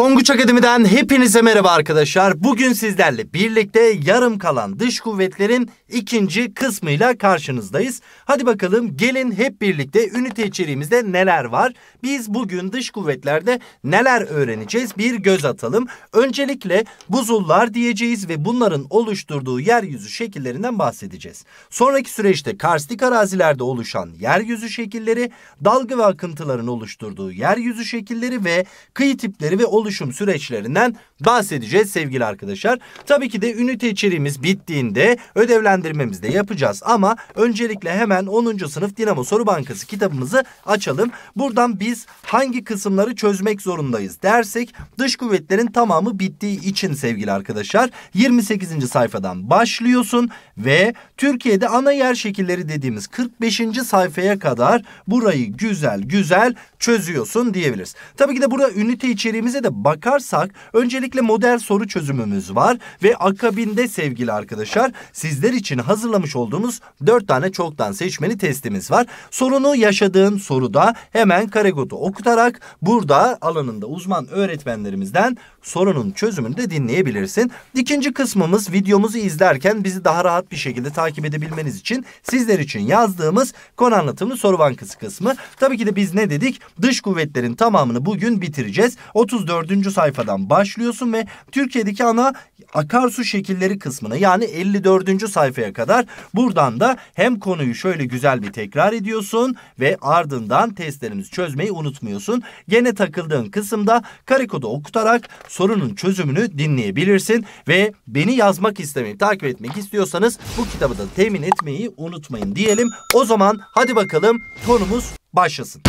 Tonguç Akademi'den hepinize merhaba arkadaşlar. Bugün sizlerle birlikte yarım kalan dış kuvvetlerin ikinci kısmıyla karşınızdayız. Hadi bakalım gelin hep birlikte ünite içeriğimizde neler var? Biz bugün dış kuvvetlerde neler öğreneceğiz? Bir göz atalım. Öncelikle buzullar diyeceğiz ve bunların oluşturduğu yeryüzü şekillerinden bahsedeceğiz. Sonraki süreçte karstik arazilerde oluşan yeryüzü şekilleri, dalga ve akıntıların oluşturduğu yeryüzü şekilleri ve kıyı tipleri ve oluşturduğu oluşum süreçlerinden bahsedeceğiz sevgili arkadaşlar. Tabii ki de ünite içeriğimiz bittiğinde ödevlendirmemizi de yapacağız ama öncelikle hemen 10. sınıf Dinamo Soru Bankası kitabımızı açalım. Buradan biz hangi kısımları çözmek zorundayız dersek dış kuvvetlerin tamamı bittiği için sevgili arkadaşlar 28. sayfadan başlıyorsun ve Türkiye'de ana yer şekilleri dediğimiz 45. sayfaya kadar burayı güzel güzel çözüyorsun diyebiliriz. Tabii ki de burada ünite içeriğimize de bakarsak öncelikle Böylelikle model soru çözümümüz var ve akabinde sevgili arkadaşlar sizler için hazırlamış olduğumuz dört tane çoktan seçmeli testimiz var. Sorunu yaşadığın soruda hemen karekodu okutarak burada alanında uzman öğretmenlerimizden sorunun çözümünü de dinleyebilirsin. İkinci kısmımız videomuzu izlerken bizi daha rahat bir şekilde takip edebilmeniz için sizler için yazdığımız konu anlatımlı soru bankası kısmı. Tabii ki de biz ne dedik? Dış kuvvetlerin tamamını bugün bitireceğiz. 34. sayfadan başlıyorsun gidiyorsun ve Türkiye'deki ana akarsu şekilleri kısmına yani 54. sayfaya kadar buradan da hem konuyu şöyle güzel bir tekrar ediyorsun ve ardından testlerimizi çözmeyi unutmuyorsun. Gene takıldığın kısımda karikoda okutarak sorunun çözümünü dinleyebilirsin ve beni yazmak istemeyi takip etmek istiyorsanız bu kitabı da temin etmeyi unutmayın diyelim. O zaman hadi bakalım konumuz başlasın.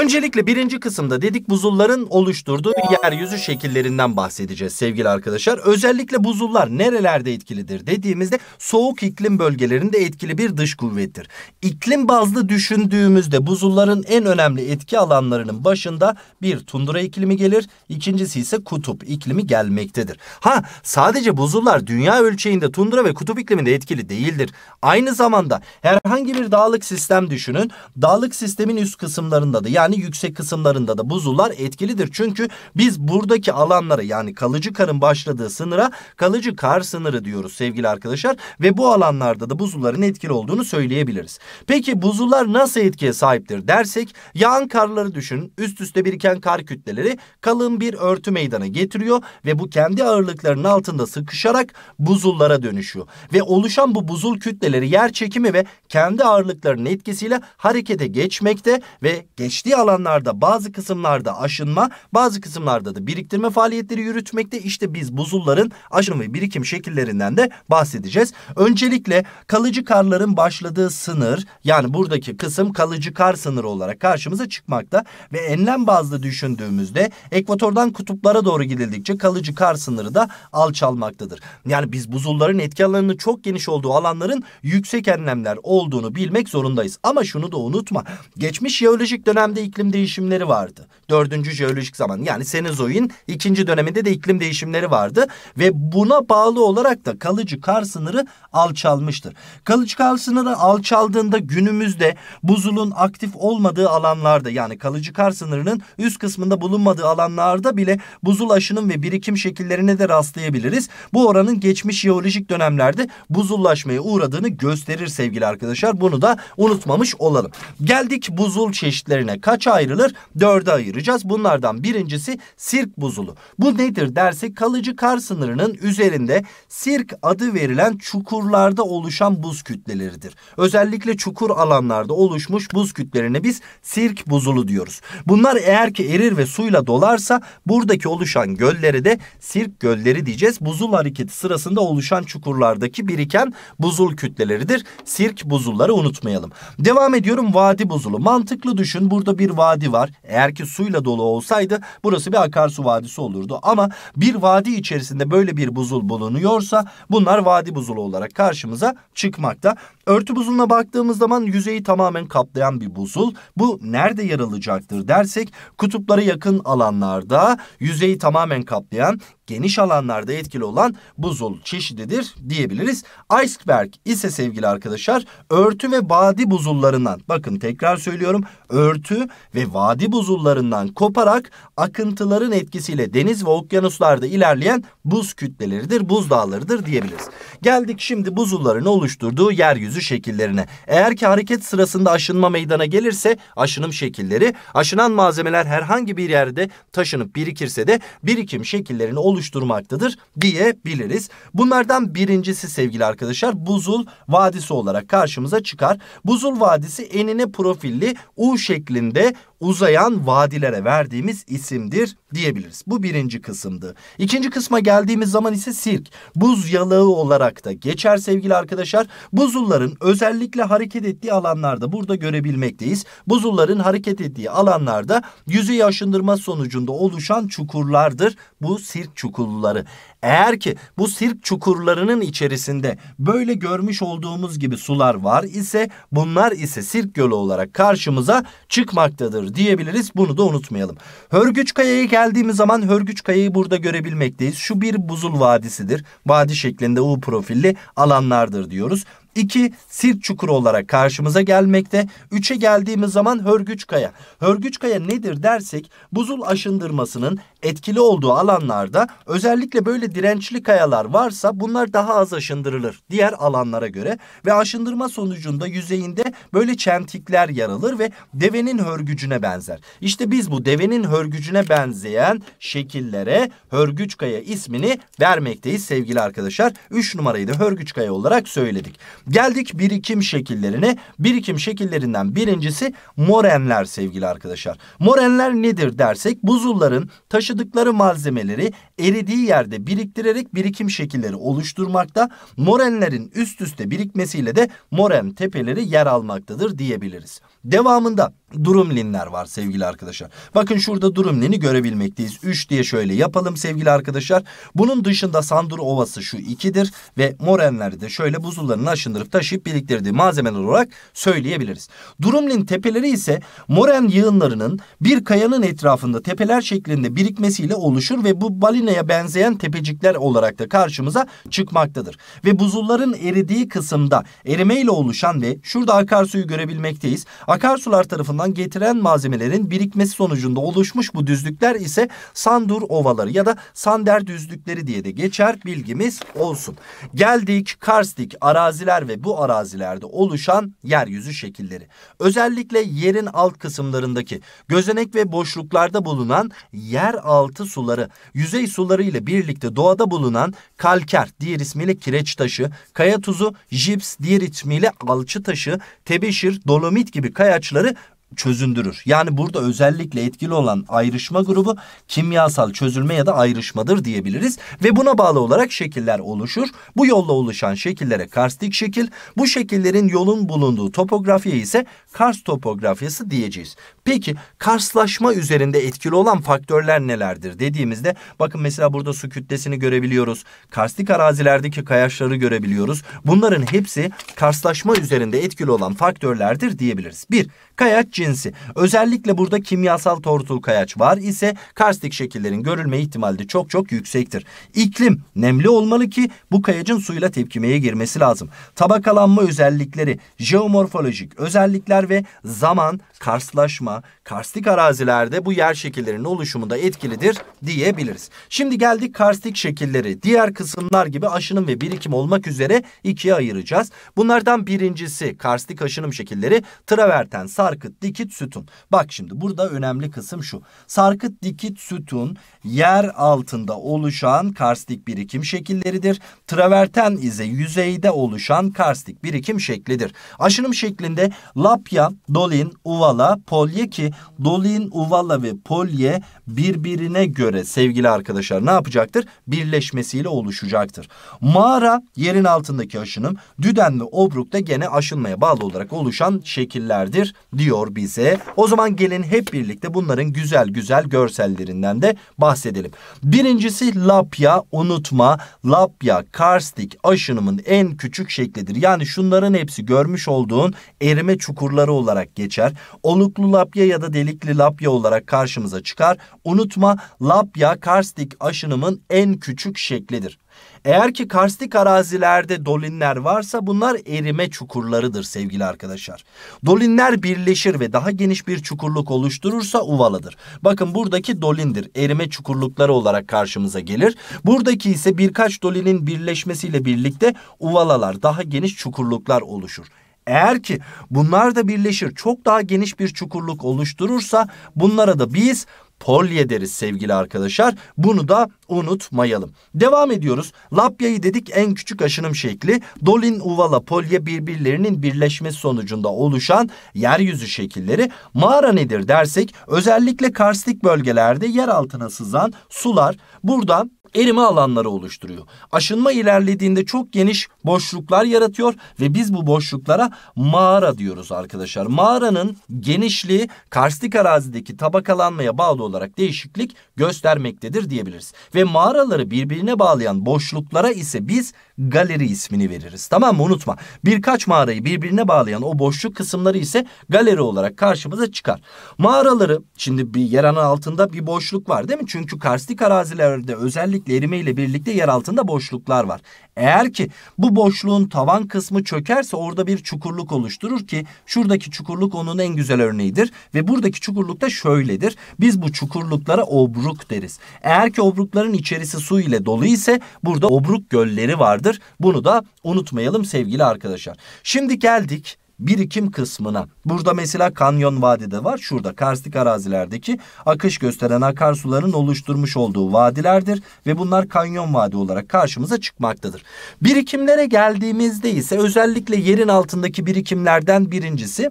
Öncelikle birinci kısımda dedik buzulların oluşturduğu yeryüzü şekillerinden bahsedeceğiz sevgili arkadaşlar. Özellikle buzullar nerelerde etkilidir dediğimizde soğuk iklim bölgelerinde etkili bir dış kuvvettir. İklim bazlı düşündüğümüzde buzulların en önemli etki alanlarının başında bir tundura iklimi gelir, ikincisi ise kutup iklimi gelmektedir. Ha sadece buzullar dünya ölçeğinde tundura ve kutup ikliminde etkili değildir. Aynı zamanda herhangi bir dağlık sistem düşünün. Dağlık sistemin üst kısımlarında da yani yani yüksek kısımlarında da buzullar etkilidir. Çünkü biz buradaki alanlara yani kalıcı karın başladığı sınıra kalıcı kar sınırı diyoruz sevgili arkadaşlar. Ve bu alanlarda da buzulların etkili olduğunu söyleyebiliriz. Peki buzullar nasıl etkiye sahiptir dersek yağan karları düşünün. Üst üste biriken kar kütleleri kalın bir örtü meydana getiriyor ve bu kendi ağırlıklarının altında sıkışarak buzullara dönüşüyor. Ve oluşan bu buzul kütleleri yer çekimi ve kendi ağırlıklarının etkisiyle harekete geçmekte ve geçtiği alanlarda bazı kısımlarda aşınma bazı kısımlarda da biriktirme faaliyetleri yürütmekte. İşte biz buzulların aşınma ve birikim şekillerinden de bahsedeceğiz. Öncelikle kalıcı karların başladığı sınır yani buradaki kısım kalıcı kar sınırı olarak karşımıza çıkmakta ve enlem bazlı düşündüğümüzde ekvatordan kutuplara doğru gidildikçe kalıcı kar sınırı da alçalmaktadır. Yani biz buzulların etki alanının çok geniş olduğu alanların yüksek enlemler olduğunu bilmek zorundayız. Ama şunu da unutma. Geçmiş jeolojik dönemde iklim değişimleri vardı. Dördüncü jeolojik zaman yani Senozoin ikinci döneminde de iklim değişimleri vardı. Ve buna bağlı olarak da kalıcı kar sınırı alçalmıştır. Kalıcı kar sınırı alçaldığında günümüzde buzulun aktif olmadığı alanlarda yani kalıcı kar sınırının üst kısmında bulunmadığı alanlarda bile buzul aşının ve birikim şekillerine de rastlayabiliriz. Bu oranın geçmiş jeolojik dönemlerde buzullaşmaya uğradığını gösterir sevgili arkadaşlar. Bunu da unutmamış olalım. Geldik buzul çeşitlerine kaça ayrılır? Dörde ayıracağız. Bunlardan birincisi sirk buzulu. Bu nedir dersek kalıcı kar sınırının üzerinde sirk adı verilen çukurlarda oluşan buz kütleleridir. Özellikle çukur alanlarda oluşmuş buz kütlelerine biz sirk buzulu diyoruz. Bunlar eğer ki erir ve suyla dolarsa buradaki oluşan göllere de sirk gölleri diyeceğiz. Buzul hareketi sırasında oluşan çukurlardaki biriken buzul kütleleridir. Sirk buzulları unutmayalım. Devam ediyorum vadi buzulu. Mantıklı düşün burada bir vadi var. Eğer ki suyla dolu olsaydı burası bir akarsu vadisi olurdu. Ama bir vadi içerisinde böyle bir buzul bulunuyorsa bunlar vadi buzulu olarak karşımıza çıkmakta. Örtü buzuluna baktığımız zaman yüzeyi tamamen kaplayan bir buzul. Bu nerede yer alacaktır dersek kutuplara yakın alanlarda yüzeyi tamamen kaplayan geniş alanlarda etkili olan buzul çeşididir diyebiliriz. Iceberg ise sevgili arkadaşlar örtü ve vadi buzullarından bakın tekrar söylüyorum örtü ve vadi buzullarından koparak akıntıların etkisiyle deniz ve okyanuslarda ilerleyen buz kütleleridir, buz dağlarıdır diyebiliriz. Geldik şimdi buzulların oluşturduğu yeryüzü şekillerine. Eğer ki hareket sırasında aşınma meydana gelirse aşınım şekilleri, aşınan malzemeler herhangi bir yerde taşınıp birikirse de birikim şekillerini oluşturduğu oluşturmaktadır diyebiliriz. Bunlardan birincisi sevgili arkadaşlar buzul vadisi olarak karşımıza çıkar. Buzul vadisi enine profilli U şeklinde uzayan vadilere verdiğimiz isimdir diyebiliriz. Bu birinci kısımdı. İkinci kısma geldiğimiz zaman ise sirk. Buz yalağı olarak da geçer sevgili arkadaşlar. Buzulların özellikle hareket ettiği alanlarda burada görebilmekteyiz. Buzulların hareket ettiği alanlarda yüzü yaşındırma sonucunda oluşan çukurlardır. Bu sirk çukurları. Eğer ki bu sirk çukurlarının içerisinde böyle görmüş olduğumuz gibi sular var ise bunlar ise sirk gölü olarak karşımıza çıkmaktadır vardır diyebiliriz. Bunu da unutmayalım. Hörgüç Kaya'ya geldiğimiz zaman Hörgüç Kaya'yı burada görebilmekteyiz. Şu bir buzul vadisidir. Vadi şeklinde U profilli alanlardır diyoruz. 2 Sirt Çukuru olarak karşımıza gelmekte. 3'e geldiğimiz zaman Hörgüç Kaya. Hörgüç Kaya nedir dersek buzul aşındırmasının etkili olduğu alanlarda özellikle böyle dirençli kayalar varsa bunlar daha az aşındırılır diğer alanlara göre ve aşındırma sonucunda yüzeyinde böyle çentikler yaralır ve devenin hörgücüne benzer. İşte biz bu devenin hörgücüne benzeyen şekillere hörgüç kaya ismini vermekteyiz sevgili arkadaşlar. 3 numarayı da hörgüç kaya olarak söyledik. Geldik birikim şekillerine. Birikim şekillerinden birincisi morenler sevgili arkadaşlar. Morenler nedir dersek buzulların taşıdıkları malzemeleri eridiği yerde biriktirerek birikim şekilleri oluşturmakta. Morenlerin üst üste birikmesiyle de moren tepeleri yer almaktadır diyebiliriz. Devamında durumlinler var sevgili arkadaşlar. Bakın şurada durumlini görebilmekteyiz. 3 diye şöyle yapalım sevgili arkadaşlar. Bunun dışında Sandur Ovası şu 2'dir ve morenleri de şöyle buzulların aşında kullandırıp taşıyıp biriktirdiği malzemeler olarak söyleyebiliriz. Durumlin tepeleri ise moren yığınlarının bir kayanın etrafında tepeler şeklinde birikmesiyle oluşur ve bu balinaya benzeyen tepecikler olarak da karşımıza çıkmaktadır. Ve buzulların eridiği kısımda erimeyle oluşan ve şurada akarsuyu görebilmekteyiz. Akarsular tarafından getiren malzemelerin birikmesi sonucunda oluşmuş bu düzlükler ise Sandur ovaları ya da Sander düzlükleri diye de geçer bilgimiz olsun. Geldik karstik araziler ve bu arazilerde oluşan yeryüzü şekilleri. Özellikle yerin alt kısımlarındaki gözenek ve boşluklarda bulunan yeraltı suları, yüzey suları ile birlikte doğada bulunan kalker, diğer ismiyle kireç taşı, kaya tuzu, jips, diğer ismiyle alçı taşı, tebeşir, dolomit gibi kayaçları çözündürür. Yani burada özellikle etkili olan ayrışma grubu kimyasal çözülme ya da ayrışmadır diyebiliriz. Ve buna bağlı olarak şekiller oluşur. Bu yolla oluşan şekillere karstik şekil, bu şekillerin yolun bulunduğu topografya ise kars topografyası diyeceğiz. Peki karslaşma üzerinde etkili olan faktörler nelerdir dediğimizde bakın mesela burada su kütlesini görebiliyoruz. Karstik arazilerdeki kayaçları görebiliyoruz. Bunların hepsi karslaşma üzerinde etkili olan faktörlerdir diyebiliriz. Bir, Kayaç cinsi. Özellikle burada kimyasal tortul kayaç var ise karstik şekillerin görülme ihtimali de çok çok yüksektir. İklim nemli olmalı ki bu kayacın suyla tepkimeye girmesi lazım. Tabakalanma özellikleri, jeomorfolojik özellikler ve zaman, karstlaşma, karstik arazilerde bu yer şekillerinin oluşumunda etkilidir diyebiliriz. Şimdi geldik karstik şekilleri. Diğer kısımlar gibi aşınım ve birikim olmak üzere ikiye ayıracağız. Bunlardan birincisi karstik aşınım şekilleri traverten, sağ sarkıt, dikit, sütun. Bak şimdi burada önemli kısım şu. Sarkıt, dikit, sütun yer altında oluşan karstik birikim şekilleridir. Traverten ise yüzeyde oluşan karstik birikim şeklidir. Aşınım şeklinde Lapya, Dolin, Uvala, Polye ki Dolin, Uvala ve Polye birbirine göre sevgili arkadaşlar ne yapacaktır? Birleşmesiyle oluşacaktır. Mağara yerin altındaki aşınım, Düden ve Obruk'ta gene aşınmaya bağlı olarak oluşan şekillerdir diyor bize. O zaman gelin hep birlikte bunların güzel güzel görsellerinden de bahsedelim. Birincisi lapya unutma. Lapya karstik aşınımın en küçük şeklidir. Yani şunların hepsi görmüş olduğun erime çukurları olarak geçer. Oluklu lapya ya da delikli lapya olarak karşımıza çıkar. Unutma lapya karstik aşınımın en küçük şeklidir. Eğer ki karstik arazilerde dolinler varsa bunlar erime çukurlarıdır sevgili arkadaşlar. Dolinler birleşir ve daha geniş bir çukurluk oluşturursa uvalıdır. Bakın buradaki dolindir. Erime çukurlukları olarak karşımıza gelir. Buradaki ise birkaç dolinin birleşmesiyle birlikte uvalalar, daha geniş çukurluklar oluşur. Eğer ki bunlar da birleşir çok daha geniş bir çukurluk oluşturursa bunlara da biz polye deriz sevgili arkadaşlar. Bunu da unutmayalım. Devam ediyoruz. Lapya'yı dedik en küçük aşınım şekli. Dolin, Uvala, Polye birbirlerinin birleşmesi sonucunda oluşan yeryüzü şekilleri. Mağara nedir dersek özellikle karstik bölgelerde yer altına sızan sular. Buradan erime alanları oluşturuyor. Aşınma ilerlediğinde çok geniş boşluklar yaratıyor ve biz bu boşluklara mağara diyoruz arkadaşlar. Mağaranın genişliği karstik arazideki tabakalanmaya bağlı olarak değişiklik göstermektedir diyebiliriz. Ve mağaraları birbirine bağlayan boşluklara ise biz galeri ismini veririz. Tamam mı? Unutma. Birkaç mağarayı birbirine bağlayan o boşluk kısımları ise galeri olarak karşımıza çıkar. Mağaraları şimdi bir yer altında bir boşluk var değil mi? Çünkü karstik arazilerde özellikle erime ile birlikte yer altında boşluklar var. Eğer ki bu boşluğun tavan kısmı çökerse orada bir çukurluk oluşturur ki şuradaki çukurluk onun en güzel örneğidir ve buradaki çukurluk da şöyledir. Biz bu çukurluklara obruk deriz. Eğer ki obrukların içerisi su ile dolu ise burada obruk gölleri vardır vardır. Bunu da unutmayalım sevgili arkadaşlar. Şimdi geldik birikim kısmına. Burada mesela kanyon vadide var. Şurada karstik arazilerdeki akış gösteren akarsuların oluşturmuş olduğu vadilerdir ve bunlar kanyon vadi olarak karşımıza çıkmaktadır. Birikimlere geldiğimizde ise özellikle yerin altındaki birikimlerden birincisi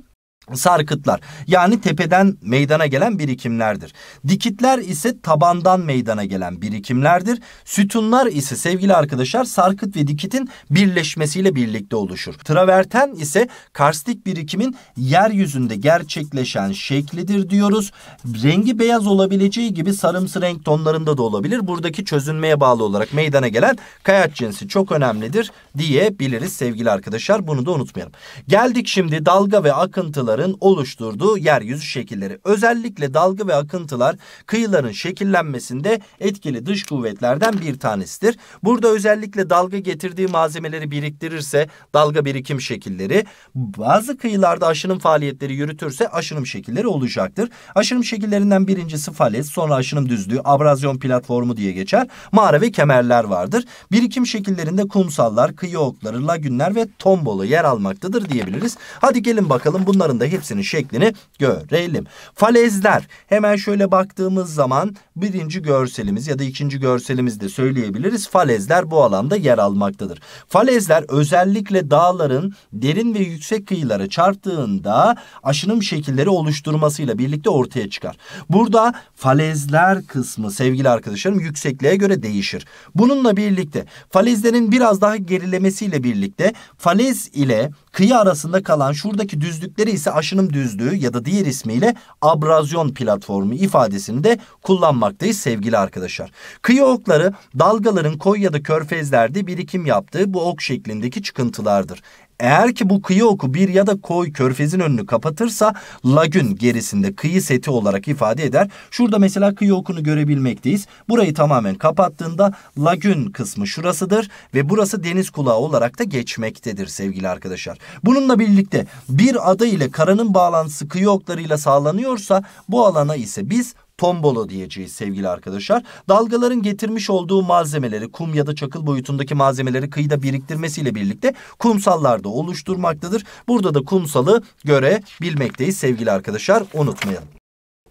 sarkıtlar yani tepeden meydana gelen birikimlerdir. Dikitler ise tabandan meydana gelen birikimlerdir. Sütunlar ise sevgili arkadaşlar sarkıt ve dikitin birleşmesiyle birlikte oluşur. Traverten ise karstik birikimin yeryüzünde gerçekleşen şeklidir diyoruz. Rengi beyaz olabileceği gibi sarımsı renk tonlarında da olabilir. Buradaki çözünmeye bağlı olarak meydana gelen kayaç cinsi çok önemlidir diyebiliriz sevgili arkadaşlar. Bunu da unutmayalım. Geldik şimdi dalga ve akıntıları dalgaların oluşturduğu yeryüzü şekilleri. Özellikle dalga ve akıntılar kıyıların şekillenmesinde etkili dış kuvvetlerden bir tanesidir. Burada özellikle dalga getirdiği malzemeleri biriktirirse dalga birikim şekilleri, bazı kıyılarda aşınım faaliyetleri yürütürse aşınım şekilleri olacaktır. Aşınım şekillerinden birincisi falet, sonra aşınım düzlüğü, abrazyon platformu diye geçer. Mağara ve kemerler vardır. Birikim şekillerinde kumsallar, kıyı okları, lagünler ve tombolu yer almaktadır diyebiliriz. Hadi gelin bakalım bunların da da hepsinin şeklini görelim. Falezler hemen şöyle baktığımız zaman birinci görselimiz ya da ikinci görselimizde söyleyebiliriz. Falezler bu alanda yer almaktadır. Falezler özellikle dağların derin ve yüksek kıyılara çarptığında aşınım şekilleri oluşturmasıyla birlikte ortaya çıkar. Burada falezler kısmı sevgili arkadaşlarım yüksekliğe göre değişir. Bununla birlikte falezlerin biraz daha gerilemesiyle birlikte falez ile Kıyı arasında kalan şuradaki düzlükleri ise aşınım düzlüğü ya da diğer ismiyle abrazyon platformu ifadesini de kullanmaktayız sevgili arkadaşlar. Kıyı okları dalgaların koy ya da körfezlerde birikim yaptığı bu ok şeklindeki çıkıntılardır. Eğer ki bu kıyı oku bir ya da koy körfezin önünü kapatırsa lagün gerisinde kıyı seti olarak ifade eder. Şurada mesela kıyı okunu görebilmekteyiz. Burayı tamamen kapattığında lagün kısmı şurasıdır ve burası deniz kulağı olarak da geçmektedir sevgili arkadaşlar. Bununla birlikte bir ada ile karanın bağlantısı kıyı oklarıyla sağlanıyorsa bu alana ise biz tombola diyeceğiz sevgili arkadaşlar. Dalgaların getirmiş olduğu malzemeleri kum ya da çakıl boyutundaki malzemeleri kıyıda biriktirmesiyle birlikte kumsallarda oluşturmaktadır. Burada da kumsalı görebilmekteyiz sevgili arkadaşlar unutmayalım.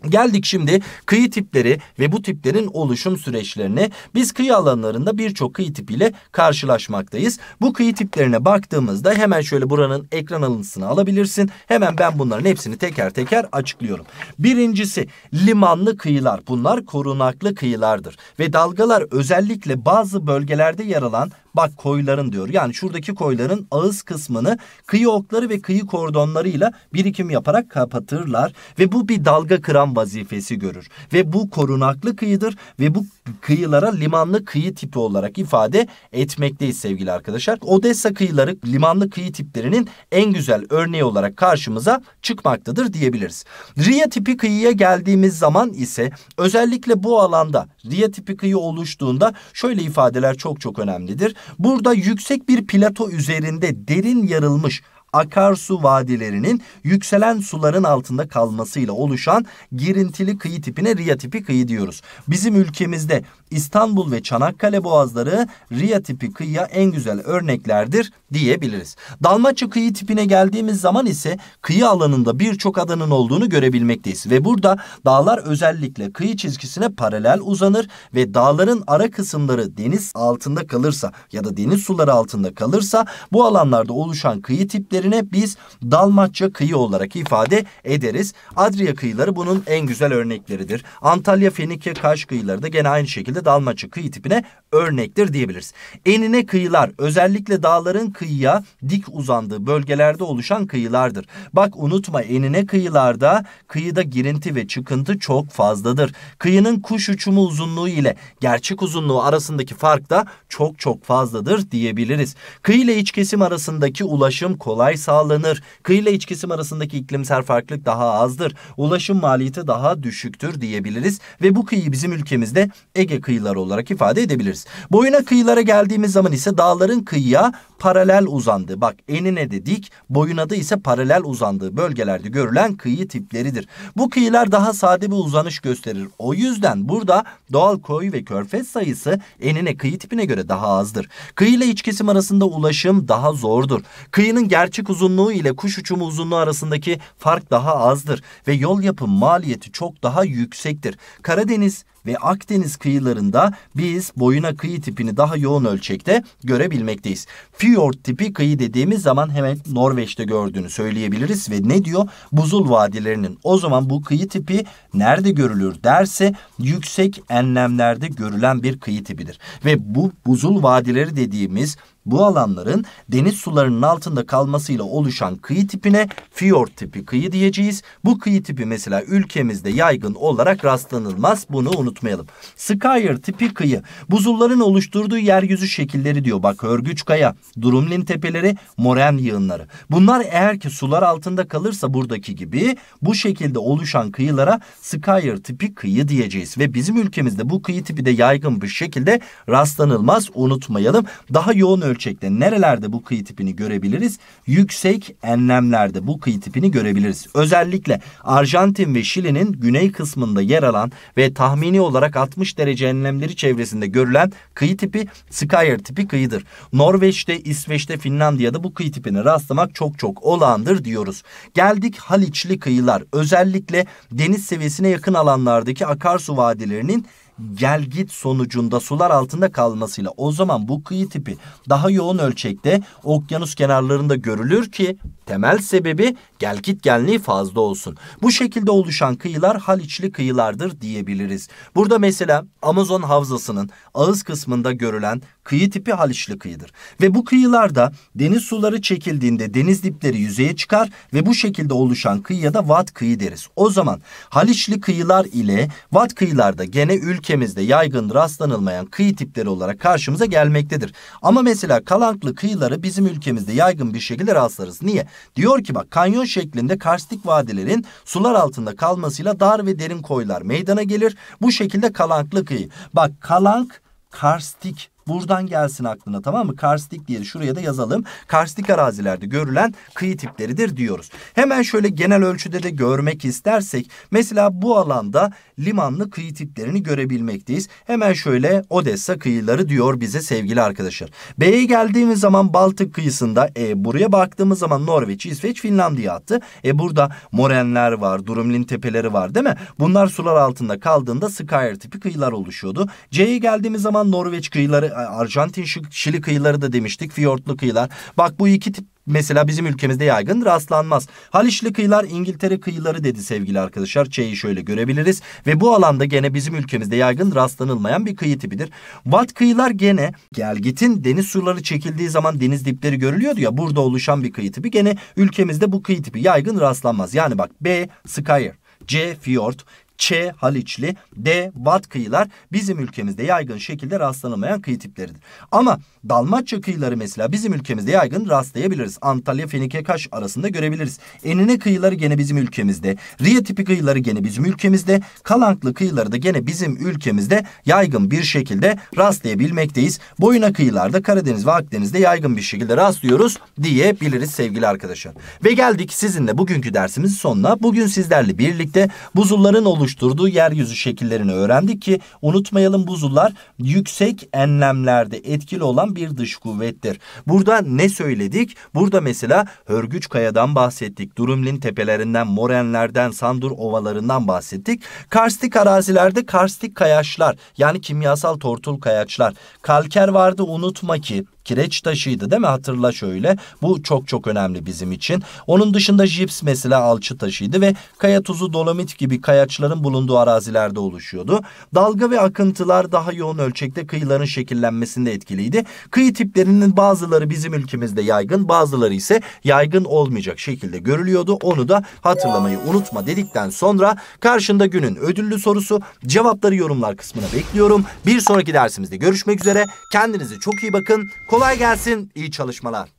Geldik şimdi kıyı tipleri ve bu tiplerin oluşum süreçlerine. Biz kıyı alanlarında birçok kıyı tipiyle karşılaşmaktayız. Bu kıyı tiplerine baktığımızda hemen şöyle buranın ekran alıntısını alabilirsin. Hemen ben bunların hepsini teker teker açıklıyorum. Birincisi limanlı kıyılar. Bunlar korunaklı kıyılardır. Ve dalgalar özellikle bazı bölgelerde yer alan Bak koyların diyor. Yani şuradaki koyların ağız kısmını kıyı okları ve kıyı kordonlarıyla birikim yaparak kapatırlar. Ve bu bir dalga kıran vazifesi görür. Ve bu korunaklı kıyıdır ve bu kıyılara limanlı kıyı tipi olarak ifade etmekteyiz sevgili arkadaşlar. Odessa kıyıları limanlı kıyı tiplerinin en güzel örneği olarak karşımıza çıkmaktadır diyebiliriz. Riya tipi kıyıya geldiğimiz zaman ise özellikle bu alanda Riya tipi kıyı oluştuğunda şöyle ifadeler çok çok önemlidir. Burada yüksek bir plato üzerinde derin yarılmış akarsu vadilerinin yükselen suların altında kalmasıyla oluşan girintili kıyı tipine riya tipi kıyı diyoruz. Bizim ülkemizde İstanbul ve Çanakkale boğazları riya tipi kıyıya en güzel örneklerdir diyebiliriz. Dalmaçya kıyı tipine geldiğimiz zaman ise kıyı alanında birçok adanın olduğunu görebilmekteyiz. Ve burada dağlar özellikle kıyı çizgisine paralel uzanır ve dağların ara kısımları deniz altında kalırsa ya da deniz suları altında kalırsa bu alanlarda oluşan kıyı tipleri Diğerlerine biz Dalmatça kıyı olarak ifade ederiz. Adria kıyıları bunun en güzel örnekleridir. Antalya, Fenike, Kaş kıyıları da gene aynı şekilde Dalmatça kıyı tipine örnektir diyebiliriz. Enine kıyılar özellikle dağların kıyıya dik uzandığı bölgelerde oluşan kıyılardır. Bak unutma enine kıyılarda kıyıda girinti ve çıkıntı çok fazladır. Kıyının kuş uçumu uzunluğu ile gerçek uzunluğu arasındaki fark da çok çok fazladır diyebiliriz. Kıyı ile iç kesim arasındaki ulaşım kolay kolay sağlanır. Kıyı ile iç kesim arasındaki iklimsel farklılık daha azdır. Ulaşım maliyeti daha düşüktür diyebiliriz ve bu kıyı bizim ülkemizde Ege kıyıları olarak ifade edebiliriz. Boyuna kıyılara geldiğimiz zaman ise dağların kıyıya paralel uzandığı bak enine de dik boyuna da ise paralel uzandığı bölgelerde görülen kıyı tipleridir. Bu kıyılar daha sade bir uzanış gösterir. O yüzden burada doğal koy ve körfez sayısı enine kıyı tipine göre daha azdır. Kıyı ile iç kesim arasında ulaşım daha zordur. Kıyının gerçek açık uzunluğu ile kuş uçumu uzunluğu arasındaki fark daha azdır ve yol yapım maliyeti çok daha yüksektir. Karadeniz ve Akdeniz kıyılarında biz boyuna kıyı tipini daha yoğun ölçekte görebilmekteyiz. Fjord tipi kıyı dediğimiz zaman hemen Norveç'te gördüğünü söyleyebiliriz ve ne diyor? Buzul vadilerinin o zaman bu kıyı tipi nerede görülür derse yüksek enlemlerde görülen bir kıyı tipidir. Ve bu buzul vadileri dediğimiz bu alanların deniz sularının altında kalmasıyla oluşan kıyı tipine fiyor tipi kıyı diyeceğiz. Bu kıyı tipi mesela ülkemizde yaygın olarak rastlanılmaz. Bunu unutmayın unutmayalım. Skyer tipi kıyı. Buzulların oluşturduğu yeryüzü şekilleri diyor. Bak Örgüç Kaya, durumlin Tepeleri, Moren yığınları. Bunlar eğer ki sular altında kalırsa buradaki gibi bu şekilde oluşan kıyılara Skyer tipi kıyı diyeceğiz. Ve bizim ülkemizde bu kıyı tipi de yaygın bir şekilde rastlanılmaz unutmayalım. Daha yoğun ölçekte nerelerde bu kıyı tipini görebiliriz? Yüksek enlemlerde bu kıyı tipini görebiliriz. Özellikle Arjantin ve Şili'nin güney kısmında yer alan ve tahmini olarak 60 derece enlemleri çevresinde görülen kıyı tipi Skyer tipi kıyıdır. Norveç'te, İsveç'te, Finlandiya'da bu kıyı tipine rastlamak çok çok olağandır diyoruz. Geldik Haliçli kıyılar. Özellikle deniz seviyesine yakın alanlardaki akarsu vadilerinin Gelgit sonucunda sular altında kalmasıyla o zaman bu kıyı tipi daha yoğun ölçekte okyanus kenarlarında görülür ki temel sebebi gelgit git fazla olsun. Bu şekilde oluşan kıyılar haliçli kıyılardır diyebiliriz. Burada mesela Amazon havzasının ağız kısmında görülen kıyı tipi haliçli kıyıdır. Ve bu kıyılarda deniz suları çekildiğinde deniz dipleri yüzeye çıkar ve bu şekilde oluşan kıyıya da vat kıyı deriz. O zaman haliçli kıyılar ile vat kıyılarda gene ülke ülkemizde yaygın rastlanılmayan kıyı tipleri olarak karşımıza gelmektedir. Ama mesela kalanklı kıyıları bizim ülkemizde yaygın bir şekilde rastlarız. Niye? Diyor ki bak kanyon şeklinde karstik vadilerin sular altında kalmasıyla dar ve derin koylar meydana gelir. Bu şekilde kalanklı kıyı. Bak kalank karstik Buradan gelsin aklına tamam mı? Karstik diye şuraya da yazalım. Karstik arazilerde görülen kıyı tipleridir diyoruz. Hemen şöyle genel ölçüde de görmek istersek mesela bu alanda limanlı kıyı tiplerini görebilmekteyiz. Hemen şöyle Odessa kıyıları diyor bize sevgili arkadaşlar. B'ye geldiğimiz zaman Baltık kıyısında e, buraya baktığımız zaman Norveç, İsveç, Finlandiya attı. E burada Morenler var, Durumlin tepeleri var değil mi? Bunlar sular altında kaldığında Skyer tipi kıyılar oluşuyordu. C'ye geldiğimiz zaman Norveç kıyıları Arjantin Şili kıyıları da demiştik. Fiyortlu kıyılar. Bak bu iki tip mesela bizim ülkemizde yaygın rastlanmaz. Haliçli kıyılar İngiltere kıyıları dedi sevgili arkadaşlar. Çeyi şöyle görebiliriz ve bu alanda gene bizim ülkemizde yaygın rastlanılmayan bir kıyı tipidir. Vat kıyılar gene gelgitin deniz suları çekildiği zaman deniz dipleri görülüyordu ya burada oluşan bir kıyı tipi. Gene ülkemizde bu kıyı tipi yaygın rastlanmaz. Yani bak B Skyer C. Fjord Ç Haliçli, D Vat kıyılar bizim ülkemizde yaygın şekilde rastlanamayan kıyı tipleridir. Ama Dalmaçya kıyıları mesela bizim ülkemizde yaygın rastlayabiliriz. Antalya, Fenike, Kaş arasında görebiliriz. Enine kıyıları gene bizim ülkemizde. Riye tipi kıyıları gene bizim ülkemizde. Kalanklı kıyıları da gene bizim ülkemizde yaygın bir şekilde rastlayabilmekteyiz. Boyuna kıyılarda Karadeniz ve Akdeniz'de yaygın bir şekilde rastlıyoruz diyebiliriz sevgili arkadaşlar. Ve geldik sizinle bugünkü dersimizin sonuna. Bugün sizlerle birlikte buzulların oluşturduğu yeryüzü şekillerini öğrendik ki unutmayalım buzullar yüksek enlemlerde etkili olan bir dış kuvvettir. Burada ne söyledik? Burada mesela Hörgüç Kaya'dan bahsettik. Durumlin tepelerinden, Morenlerden, Sandur ovalarından bahsettik. Karstik arazilerde karstik kayaçlar yani kimyasal tortul kayaçlar. Kalker vardı unutma ki kireç taşıydı değil mi? Hatırla şöyle. Bu çok çok önemli bizim için. Onun dışında jips mesela alçı taşıydı ve kaya tuzu dolomit gibi kayaçların bulunduğu arazilerde oluşuyordu. Dalga ve akıntılar daha yoğun ölçekte kıyıların şekillenmesinde etkiliydi. Kıyı tiplerinin bazıları bizim ülkemizde yaygın, bazıları ise yaygın olmayacak şekilde görülüyordu. Onu da hatırlamayı unutma dedikten sonra karşında günün ödüllü sorusu cevapları yorumlar kısmına bekliyorum. Bir sonraki dersimizde görüşmek üzere. Kendinize çok iyi bakın. Kolay gelsin, iyi çalışmalar.